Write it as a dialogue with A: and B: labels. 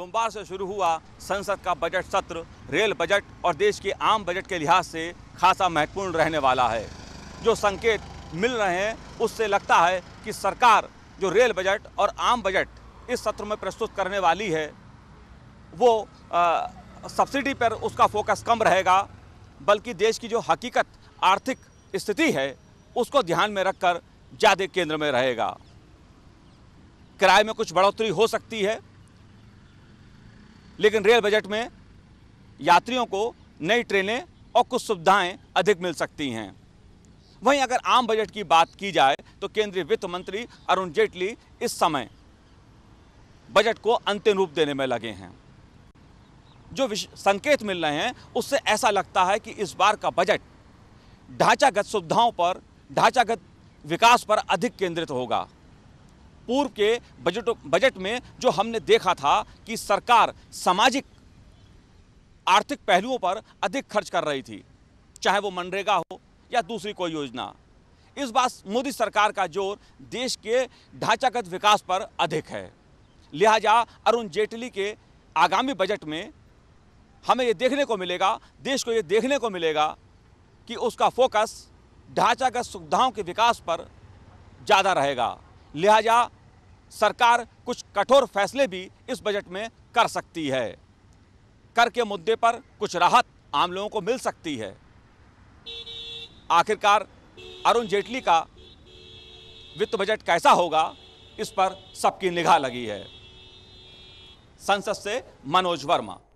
A: सोमवार से शुरू हुआ संसद का बजट सत्र रेल बजट और देश के आम बजट के लिहाज से खासा महत्वपूर्ण रहने वाला है जो संकेत मिल रहे हैं उससे लगता है कि सरकार जो रेल बजट और आम बजट इस सत्र में प्रस्तुत करने वाली है वो सब्सिडी पर उसका फोकस कम रहेगा बल्कि देश की जो हकीकत आर्थिक स्थिति है उसको ध्यान में रखकर ज़्यादा केंद्र में रहेगा किराए में कुछ बढ़ोतरी हो सकती है लेकिन रेल बजट में यात्रियों को नई ट्रेनें और कुछ सुविधाएं अधिक मिल सकती हैं वहीं अगर आम बजट की बात की जाए तो केंद्रीय वित्त मंत्री अरुण जेटली इस समय बजट को अंतिम रूप देने में लगे हैं जो संकेत मिल रहे हैं उससे ऐसा लगता है कि इस बार का बजट ढांचागत सुविधाओं पर ढांचागत विकास पर अधिक केंद्रित होगा पूर्व के बजट बजट में जो हमने देखा था कि सरकार सामाजिक आर्थिक पहलुओं पर अधिक खर्च कर रही थी चाहे वो मनरेगा हो या दूसरी कोई योजना इस बार मोदी सरकार का जोर देश के ढांचागत विकास पर अधिक है लिहाजा अरुण जेटली के आगामी बजट में हमें ये देखने को मिलेगा देश को ये देखने को मिलेगा कि उसका फोकस ढांचागत सुविधाओं के विकास पर ज़्यादा रहेगा लिहाजा सरकार कुछ कठोर फैसले भी इस बजट में कर सकती है कर के मुद्दे पर कुछ राहत आम लोगों को मिल सकती है आखिरकार अरुण जेटली का वित्त बजट कैसा होगा इस पर सबकी निगाह लगी है संसद से मनोज वर्मा